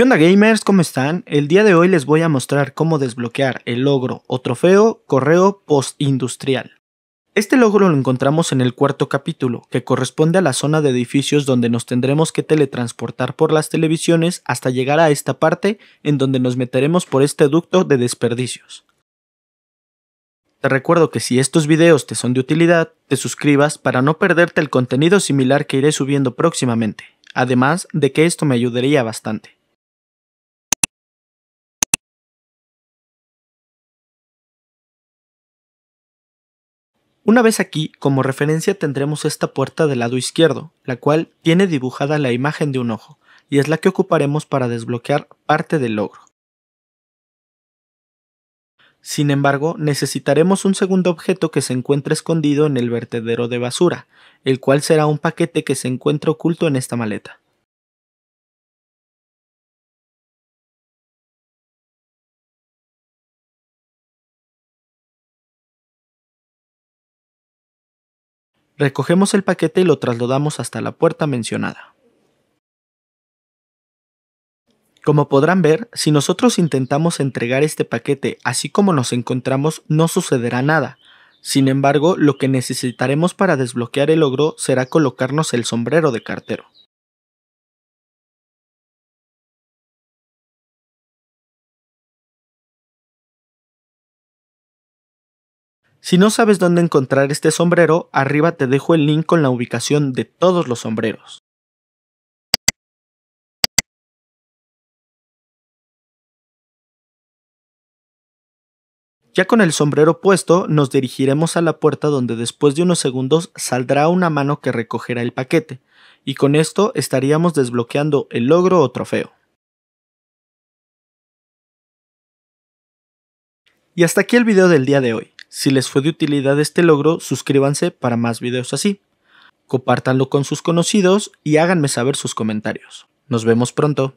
¿Qué onda gamers? ¿Cómo están? El día de hoy les voy a mostrar cómo desbloquear el logro o trofeo correo postindustrial. Este logro lo encontramos en el cuarto capítulo, que corresponde a la zona de edificios donde nos tendremos que teletransportar por las televisiones hasta llegar a esta parte en donde nos meteremos por este ducto de desperdicios. Te recuerdo que si estos videos te son de utilidad, te suscribas para no perderte el contenido similar que iré subiendo próximamente, además de que esto me ayudaría bastante. Una vez aquí, como referencia tendremos esta puerta del lado izquierdo, la cual tiene dibujada la imagen de un ojo, y es la que ocuparemos para desbloquear parte del logro. Sin embargo, necesitaremos un segundo objeto que se encuentra escondido en el vertedero de basura, el cual será un paquete que se encuentra oculto en esta maleta. Recogemos el paquete y lo trasladamos hasta la puerta mencionada. Como podrán ver, si nosotros intentamos entregar este paquete así como nos encontramos, no sucederá nada. Sin embargo, lo que necesitaremos para desbloquear el logro será colocarnos el sombrero de cartero. Si no sabes dónde encontrar este sombrero, arriba te dejo el link con la ubicación de todos los sombreros. Ya con el sombrero puesto, nos dirigiremos a la puerta donde después de unos segundos saldrá una mano que recogerá el paquete, y con esto estaríamos desbloqueando el logro o trofeo. Y hasta aquí el video del día de hoy. Si les fue de utilidad este logro, suscríbanse para más videos así. Compártanlo con sus conocidos y háganme saber sus comentarios. Nos vemos pronto.